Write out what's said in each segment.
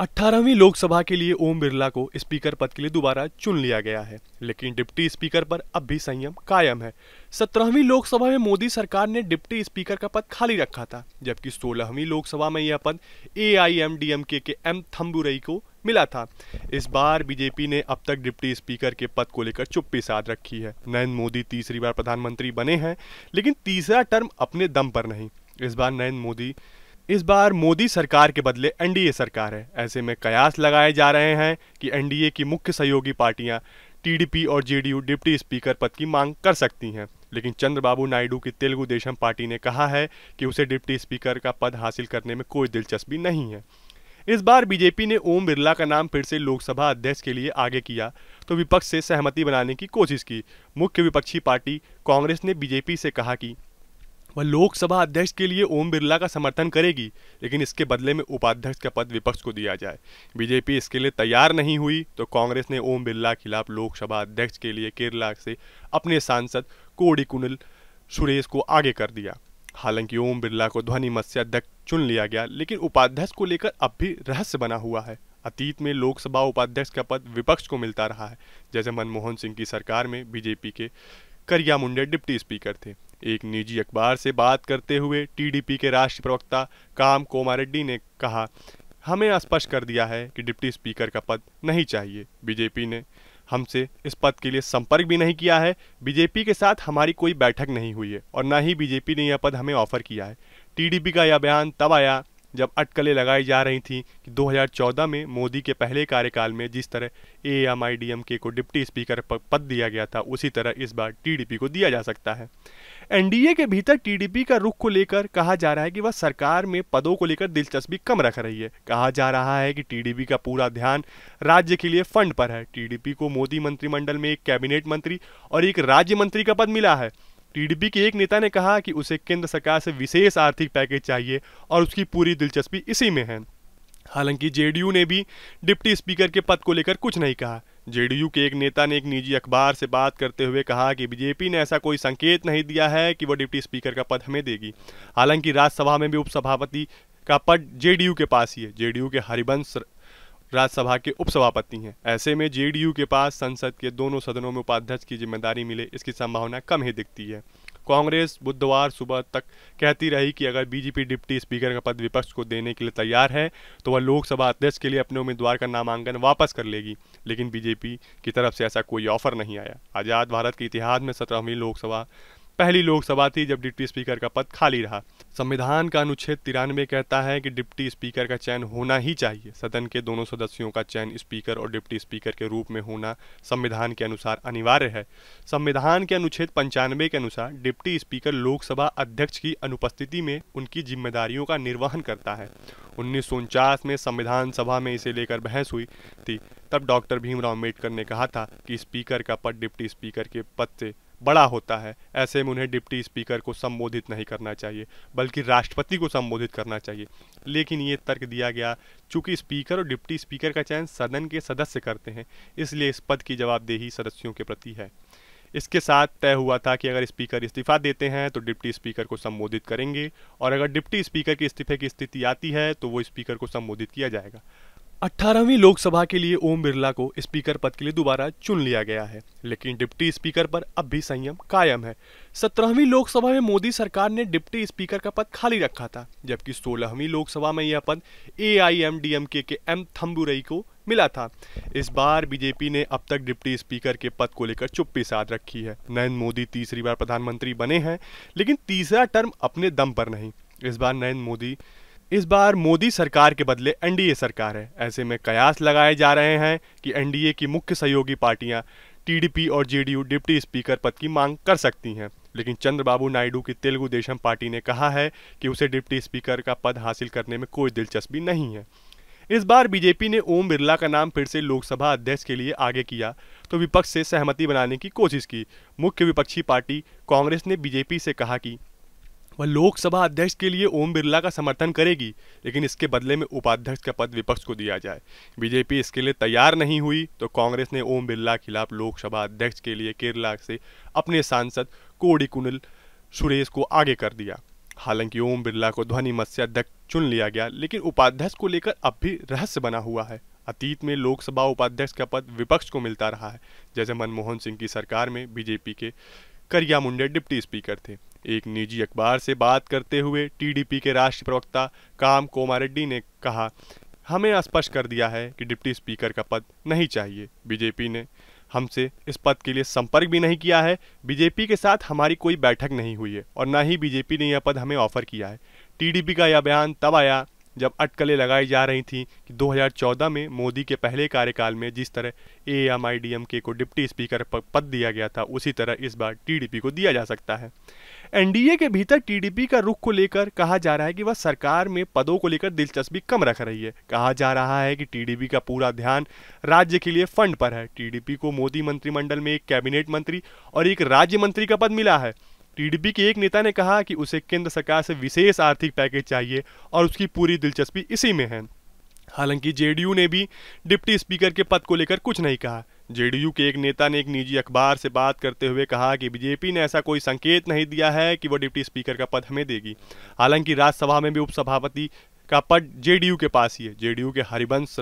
अठारहवीं लोकसभा के लिए ओम बिरला को स्पीकर पद के लिए दोबारा चुन लिया गया है लेकिन डिप्टी स्पीकर पर अब भी संयम कायम है सत्रहवीं लोकसभा में मोदी सरकार ने डिप्टी स्पीकर का पद खाली रखा था जबकि सोलहवीं लोकसभा में यह पद A I M D M K M Thambidurai को मिला था इस बार बीजेपी ने अब तक डिप्टी स्पीकर के पद को लेकर चुप्पी साध रखी है नरेंद्र मोदी तीसरी बार प्रधानमंत्री बने हैं लेकिन तीसरा टर्म अपने दम पर नहीं इस बार नरेंद्र मोदी इस बार मोदी सरकार के बदले एनडीए सरकार है ऐसे में कयास लगाए जा रहे हैं कि एनडीए की मुख्य सहयोगी पार्टियां टीडीपी और जेडीयू डिप्टी स्पीकर पद की मांग कर सकती हैं लेकिन चंद्रबाबू नायडू की तेलुगु देशम पार्टी ने कहा है कि उसे डिप्टी स्पीकर का पद हासिल करने में कोई दिलचस्पी नहीं है इस बार बीजेपी ने ओम बिरला का नाम फिर से लोकसभा अध्यक्ष के लिए आगे किया तो विपक्ष से सहमति बनाने की कोशिश की मुख्य विपक्षी पार्टी कांग्रेस ने बीजेपी से कहा कि वह लोकसभा अध्यक्ष के लिए ओम बिरला का समर्थन करेगी लेकिन इसके बदले में उपाध्यक्ष का पद विपक्ष को दिया जाए बीजेपी इसके लिए तैयार नहीं हुई तो कांग्रेस ने ओम बिरला के खिलाफ लोकसभा अध्यक्ष के लिए केरला से अपने सांसद कोडिकुनल सुरेश को आगे कर दिया हालांकि ओम बिरला को ध्वनिमत से अध्यक्ष चुन लिया गया लेकिन उपाध्यक्ष को लेकर अब भी रहस्य बना हुआ है अतीत में लोकसभा उपाध्यक्ष का पद विपक्ष को मिलता रहा है जैसे मनमोहन सिंह की सरकार में बीजेपी के करिया मुंडे डिप्टी स्पीकर थे एक निजी अखबार से बात करते हुए टीडीपी के राष्ट्रीय प्रवक्ता काम कोमारेड्डी ने कहा हमें स्पष्ट कर दिया है कि डिप्टी स्पीकर का पद नहीं चाहिए बीजेपी ने हमसे इस पद के लिए संपर्क भी नहीं किया है बीजेपी के साथ हमारी कोई बैठक नहीं हुई है और ना ही बीजेपी ने यह पद हमें ऑफर किया है टीडीपी का यह बयान तब आया जब अटकलें लगाई जा रही थीं कि 2014 में मोदी के पहले कार्यकाल में जिस तरह A M I D M K को डिप्टी स्पीकर पद दिया गया था उसी तरह इस बार टीडीपी को दिया जा सकता है एनडीए के भीतर टीडीपी का रुख को लेकर कहा जा रहा है कि वह सरकार में पदों को लेकर दिलचस्पी कम रख रही है कहा जा रहा है कि टीडीपी का पूरा ध्यान राज्य के लिए फंड पर है टीडीपी को मोदी मंत्रिमंडल में एक कैबिनेट मंत्री और एक राज्य मंत्री का पद मिला है टीडीपी के एक नेता ने कहा कि उसे केंद्र सरकार से विशेष आर्थिक पैकेज चाहिए और उसकी पूरी दिलचस्पी इसी में है हालांकि जेडीयू ने भी डिप्टी स्पीकर के पद को लेकर कुछ नहीं कहा जेडीयू के एक नेता ने एक निजी अखबार से बात करते हुए कहा कि बीजेपी ने ऐसा कोई संकेत नहीं दिया है कि वह डिप्टी स्पीकर का पद हमें देगी हालांकि राज्यसभा में भी उपसभापति का पद जेडीयू के पास ही है जेडीयू के हरिवंश राज्यसभा के उपसभापति हैं ऐसे में जेडीयू के पास संसद के दोनों सदनों में उपाध्यक्ष की जिम्मेदारी मिले इसकी संभावना कम ही दिखती है कांग्रेस बुधवार सुबह तक कहती रही कि अगर बीजेपी डिप्टी स्पीकर का पद विपक्ष को देने के लिए तैयार है तो वह लोकसभा अध्यक्ष के लिए अपने उम्मीदवार का नामांकन वापस कर लेगी लेकिन बीजेपी की तरफ से ऐसा कोई ऑफर नहीं आया आज़ाद भारत के इतिहास में सत्रहवीं लोकसभा पहली लोकसभा थी जब डिप्टी स्पीकर का पद खाली रहा संविधान का अनुच्छेद तिरानवे कहता है कि डिप्टी स्पीकर का चयन होना ही चाहिए सदन के दोनों सदस्यों का चयन स्पीकर और डिप्टी स्पीकर के रूप में होना संविधान के अनुसार अनिवार्य है संविधान के अनुच्छेद पंचानवे के अनुसार डिप्टी स्पीकर लोकसभा अध्यक्ष की अनुपस्थिति में उनकी जिम्मेदारियों का निर्वहन करता है उन्नीस में संविधान सभा में इसे लेकर बहस हुई थी तब डॉक्टर भीमराव अम्बेडकर ने कहा था कि स्पीकर का पद डिप्टी स्पीकर के पद से बड़ा होता है ऐसे में उन्हें डिप्टी स्पीकर को संबोधित नहीं करना चाहिए बल्कि राष्ट्रपति को संबोधित करना चाहिए लेकिन ये तर्क दिया गया चूँकि स्पीकर और डिप्टी स्पीकर का चयन सदन के सदस्य करते हैं इसलिए इस पद की जवाबदेही सदस्यों के प्रति है इसके साथ तय हुआ था कि अगर स्पीकर इस्तीफा देते हैं तो डिप्टी स्पीकर को संबोधित करेंगे और अगर डिप्टी स्पीकर के इस्तीफे की स्थिति आती है तो वो स्पीकर को संबोधित किया जाएगा अठारहवीं लोकसभा के लिए ओम बिरला को स्पीकर पद के लिए दोबारा चुन लिया गया है लेकिन डिप्टी स्पीकर पर अब भी संयम कायम है सत्रहवीं लोकसभा में मोदी सरकार ने डिप्टी स्पीकर का पद खाली रखा था जबकि सोलहवीं लोकसभा में यह पद A I M D M K M Thambidurai को मिला था इस बार बीजेपी ने अब तक डिप्टी स्पीकर के पद को लेकर चुप्पी साध रखी है नरेंद्र मोदी तीसरी बार प्रधानमंत्री बने हैं लेकिन तीसरा टर्म अपने दम पर नहीं इस बार नरेंद्र मोदी इस बार मोदी सरकार के बदले एनडीए सरकार है ऐसे में कयास लगाए जा रहे हैं कि एनडीए की मुख्य सहयोगी पार्टियां टीडीपी और जेडीयू डिप्टी स्पीकर पद की मांग कर सकती हैं लेकिन चंद्रबाबू नायडू की तेलुगु देशम पार्टी ने कहा है कि उसे डिप्टी स्पीकर का पद हासिल करने में कोई दिलचस्पी नहीं है इस बार बीजेपी ने ओम बिरला का नाम फिर से लोकसभा अध्यक्ष के लिए आगे किया तो विपक्ष से सहमति बनाने की कोशिश की मुख्य विपक्षी पार्टी कांग्रेस ने बीजेपी से कहा कि वह लोकसभा अध्यक्ष के लिए ओम बिरला का समर्थन करेगी लेकिन इसके बदले में उपाध्यक्ष का पद विपक्ष को दिया जाए बीजेपी इसके लिए तैयार नहीं हुई तो कांग्रेस ने ओम बिरला के खिलाफ लोकसभा अध्यक्ष के लिए केरला से अपने सांसद कोडिकुनल सुरेश को आगे कर दिया हालांकि ओम बिरला को ध्वनि मत से अध्यक्ष चुन लिया गया लेकिन उपाध्यक्ष को लेकर अब भी रहस्य बना हुआ है अतीत में लोकसभा उपाध्यक्ष का पद विपक्ष को मिलता रहा है जैसे मनमोहन सिंह की सरकार में बीजेपी के करिया मुंडे डिप्टी स्पीकर थे एक निजी अखबार से बात करते हुए टीडीपी के राष्ट्रीय प्रवक्ता काम कोमारेड्डी ने कहा हमें स्पष्ट कर दिया है कि डिप्टी स्पीकर का पद नहीं चाहिए बीजेपी ने हमसे इस पद के लिए संपर्क भी नहीं किया है बीजेपी के साथ हमारी कोई बैठक नहीं हुई है और ना ही बीजेपी ने यह पद हमें ऑफर किया है टीडीपी का यह बयान तब आया जब अटकलें लगाई जा रही थी कि 2014 में मोदी के पहले कार्यकाल में जिस तरह A M I D M K को डिप्टी स्पीकर पद दिया गया था उसी तरह इस बार टीडीपी को दिया जा सकता है एनडीए के भीतर टीडीपी का रुख को लेकर कहा जा रहा है कि वह सरकार में पदों को लेकर दिलचस्पी कम रख रही है कहा जा रहा है कि टीडीपी का पूरा ध्यान राज्य के लिए फंड पर है टीडीपी को मोदी मंत्रिमंडल में एक कैबिनेट मंत्री और एक राज्य मंत्री का पद मिला है टीडीपी के एक नेता ने कहा कि उसे केंद्र सरकार से विशेष आर्थिक पैकेज चाहिए और उसकी पूरी दिलचस्पी इसी में है हालांकि जेडीयू ने भी डिप्टी स्पीकर के पद को लेकर कुछ नहीं कहा जेडीयू के एक नेता ने एक निजी अखबार से बात करते हुए कहा कि बीजेपी ने ऐसा कोई संकेत नहीं दिया है कि वो डिप्टी स्पीकर का पद हमें देगी हालांकि राज्यसभा में भी उपसभापति का पद जेडीयू के पास ही है जेडीयू के हरिवंश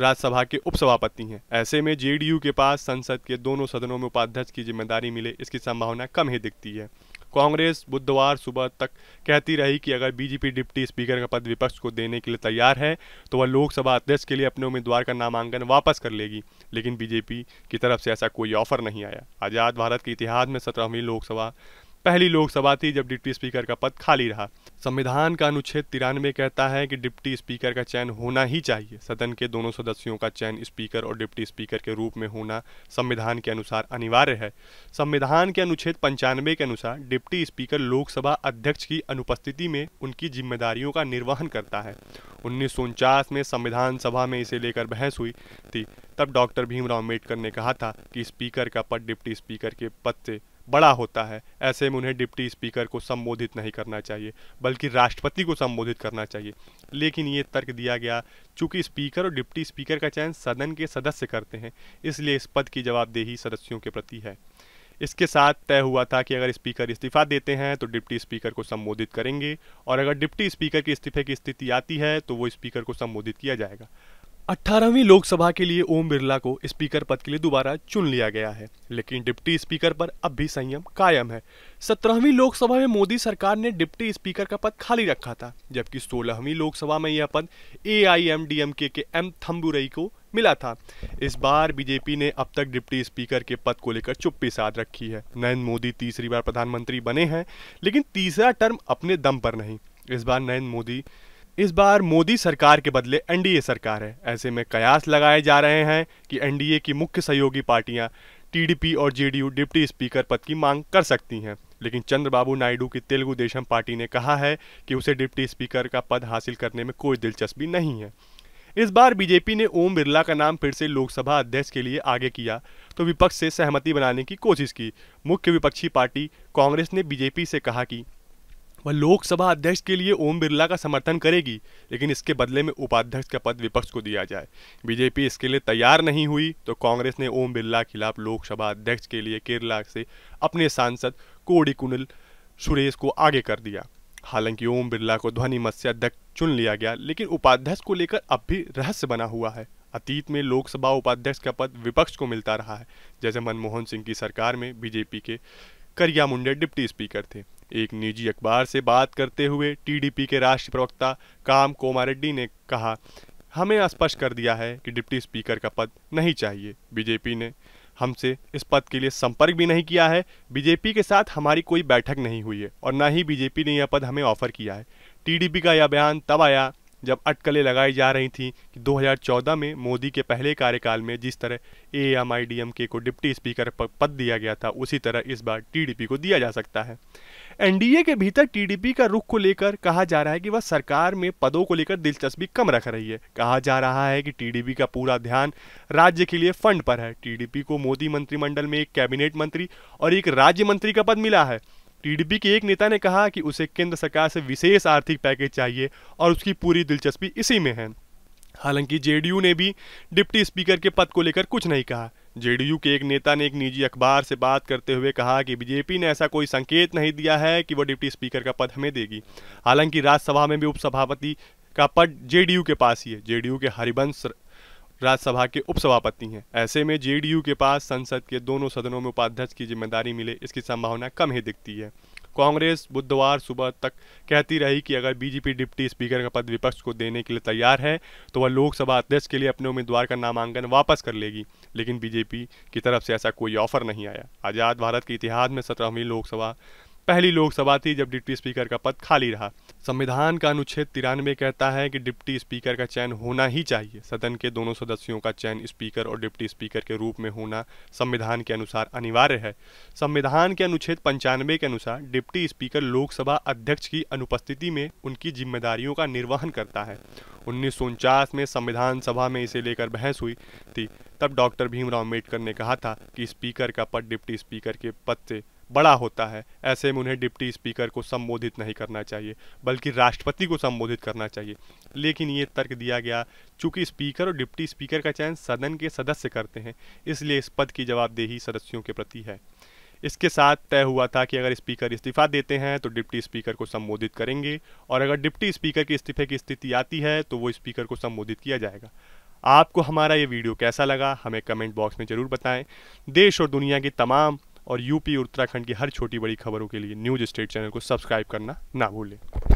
राज्यसभा के उपसभापति हैं ऐसे में जेडीयू के पास संसद के दोनों सदनों में उपाध्यक्ष की जिम्मेदारी मिले इसकी संभावना कम ही दिखती है कांग्रेस बुधवार सुबह तक कहती रही कि अगर बीजेपी डिप्टी स्पीकर का पद विपक्ष को देने के लिए तैयार है तो वह लोकसभा अध्यक्ष के लिए अपने उम्मीदवार का नामांकन वापस कर लेगी लेकिन बीजेपी की तरफ से ऐसा कोई ऑफर नहीं आया आज़ाद भारत के इतिहास में सत्रहवीं लोकसभा पहली लोकसभा थी जब डिप्टी स्पीकर का पद खाली रहा संविधान का अनुच्छेद तिरानवे कहता है कि डिप्टी स्पीकर का चयन होना ही चाहिए सदन के दोनों सदस्यों का चयन स्पीकर और डिप्टी स्पीकर के रूप में होना संविधान के अनुसार अनिवार्य है संविधान के अनुच्छेद पंचानवे के अनुसार डिप्टी स्पीकर लोकसभा अध्यक्ष की अनुपस्थिति में उनकी जिम्मेदारियों का निर्वहन करता है उन्नीस में संविधान सभा में इसे लेकर बहस हुई थी तब डॉक्टर भीमराव अम्बेडकर ने कहा था कि स्पीकर का पद डिप्टी स्पीकर के पद से बड़ा होता है ऐसे में उन्हें डिप्टी स्पीकर को संबोधित नहीं करना चाहिए बल्कि राष्ट्रपति को संबोधित करना चाहिए लेकिन ये तर्क दिया गया चूँकि स्पीकर और डिप्टी स्पीकर का चयन सदन के सदस्य करते हैं इसलिए इस पद की जवाबदेही सदस्यों के प्रति है इसके साथ तय हुआ था कि अगर स्पीकर इस्तीफा देते हैं तो डिप्टी स्पीकर को संबोधित करेंगे और अगर डिप्टी स्पीकर के इस्तीफे की स्थिति आती है तो वो स्पीकर को संबोधित किया जाएगा अठारहवीं लोकसभा के लिए ओम बिरला को स्पीकर पद के लिए दोबारा चुन लिया गया है लेकिन डिप्टी स्पीकर पर अब भी संयम कायम है सत्रहवीं लोकसभा में मोदी सरकार ने डिप्टी स्पीकर का पद खाली रखा था जबकि सोलहवीं लोकसभा में यह पद A I M D M K M Thambidurai को मिला था इस बार बीजेपी ने अब तक डिप्टी स्पीकर के पद को लेकर चुप्पी साध रखी है नरेंद्र मोदी तीसरी बार प्रधानमंत्री बने हैं लेकिन तीसरा टर्म अपने दम पर नहीं इस बार नरेंद्र मोदी इस बार मोदी सरकार के बदले एनडीए सरकार है ऐसे में कयास लगाए जा रहे हैं कि एनडीए की मुख्य सहयोगी पार्टियां टीडीपी और जेडीयू डिप्टी स्पीकर पद की मांग कर सकती हैं लेकिन चंद्रबाबू नायडू की तेलुगु देशम पार्टी ने कहा है कि उसे डिप्टी स्पीकर का पद हासिल करने में कोई दिलचस्पी नहीं है इस बार बीजेपी ने ओम बिरला का नाम फिर से लोकसभा अध्यक्ष के लिए आगे किया तो विपक्ष से सहमति बनाने की कोशिश की मुख्य विपक्षी पार्टी कांग्रेस ने बीजेपी से कहा कि वह लोकसभा अध्यक्ष के लिए ओम बिरला का समर्थन करेगी लेकिन इसके बदले में उपाध्यक्ष का पद विपक्ष को दिया जाए बीजेपी इसके लिए तैयार नहीं हुई तो कांग्रेस ने ओम बिरला के खिलाफ लोकसभा अध्यक्ष के लिए केरला से अपने सांसद कोड़ी कुनल सुरेश को आगे कर दिया हालांकि ओम बिरला को मत से अध्यक्ष चुन लिया गया लेकिन उपाध्यक्ष को लेकर अब भी रहस्य बना हुआ है अतीत में लोकसभा उपाध्यक्ष का पद विपक्ष को मिलता रहा है जैसे मनमोहन सिंह की सरकार में बीजेपी के करिया मुंडे डिप्टी स्पीकर थे एक निजी अखबार से बात करते हुए टीडीपी के राष्ट्रीय प्रवक्ता काम कोमारेड्डी ने कहा हमें स्पष्ट कर दिया है कि डिप्टी स्पीकर का पद नहीं चाहिए बीजेपी ने हमसे इस पद के लिए संपर्क भी नहीं किया है बीजेपी के साथ हमारी कोई बैठक नहीं हुई है और ना ही बीजेपी ने यह पद हमें ऑफर किया है टीडीपी का यह बयान तब आया जब अटकलें लगाई जा रही थी कि 2014 में मोदी के पहले कार्यकाल में जिस तरह A M I D M K को डिप्टी स्पीकर पद दिया गया था उसी तरह इस बार टीडीपी को दिया जा सकता है एनडीए के भीतर टीडीपी का रुख को लेकर कहा जा रहा है कि वह सरकार में पदों को लेकर दिलचस्पी कम रख रही है कहा जा रहा है कि टीडीपी का पूरा ध्यान राज्य के लिए फंड पर है टीडीपी को मोदी मंत्रिमंडल में एक कैबिनेट मंत्री और एक राज्य मंत्री का पद मिला है टीडीपी के एक नेता ने कहा कि उसे केंद्र सरकार से विशेष आर्थिक पैकेज चाहिए और उसकी पूरी दिलचस्पी इसी में है हालांकि जेडीयू ने भी डिप्टी स्पीकर के पद को लेकर कुछ नहीं कहा जेडीयू के एक नेता ने एक निजी अखबार से बात करते हुए कहा कि बीजेपी ने ऐसा कोई संकेत नहीं दिया है कि वह डिप्टी स्पीकर का पद हमें देगी हालांकि राज्यसभा में भी उपसभापति का पद जेडीयू के पास ही है जेडीयू के हरिवंश राज्यसभा के उपसभापति हैं ऐसे में जेडीयू के पास संसद के दोनों सदनों में उपाध्यक्ष की जिम्मेदारी मिले इसकी संभावना कम ही दिखती है कांग्रेस बुधवार सुबह तक कहती रही कि अगर बीजेपी डिप्टी स्पीकर का पद विपक्ष को देने के लिए तैयार है तो वह लोकसभा अध्यक्ष के लिए अपने उम्मीदवार का नामांकन वापस कर लेगी लेकिन बीजेपी की तरफ से ऐसा कोई ऑफर नहीं आया आज़ाद भारत के इतिहास में सत्रहवीं लोकसभा पहली लोकसभा थी जब डिप्टी स्पीकर का पद खाली रहा संविधान का अनुच्छेद तिरानवे कहता है कि डिप्टी स्पीकर का चयन होना ही चाहिए सदन के दोनों सदस्यों का चयन स्पीकर और डिप्टी स्पीकर के रूप में होना संविधान के अनुसार अनिवार्य है संविधान के अनुच्छेद पंचानवे के अनुसार डिप्टी स्पीकर लोकसभा अध्यक्ष की अनुपस्थिति में उनकी जिम्मेदारियों का निर्वहन करता है उन्नीस में संविधान सभा में इसे लेकर बहस हुई थी तब डॉक्टर भीमराव अम्बेडकर ने कहा था कि स्पीकर का पद डिप्टी स्पीकर के पद से बड़ा होता है ऐसे में उन्हें डिप्टी स्पीकर को संबोधित नहीं करना चाहिए बल्कि राष्ट्रपति को संबोधित करना चाहिए लेकिन ये तर्क दिया गया चूंकि स्पीकर और डिप्टी स्पीकर का चयन सदन के सदस्य करते हैं इसलिए इस पद की जवाबदेही सदस्यों के प्रति है इसके साथ तय हुआ था कि अगर स्पीकर इस्तीफा देते हैं तो डिप्टी स्पीकर को संबोधित करेंगे और अगर डिप्टी स्पीकर के इस्तीफे की स्थिति आती है तो वो स्पीकर को संबोधित किया जाएगा आपको हमारा ये वीडियो कैसा लगा हमें कमेंट बॉक्स में ज़रूर बताएं देश और दुनिया की तमाम और यूपी उत्तराखंड की हर छोटी बड़ी खबरों के लिए न्यूज स्टेट चैनल को सब्सक्राइब करना ना भूलें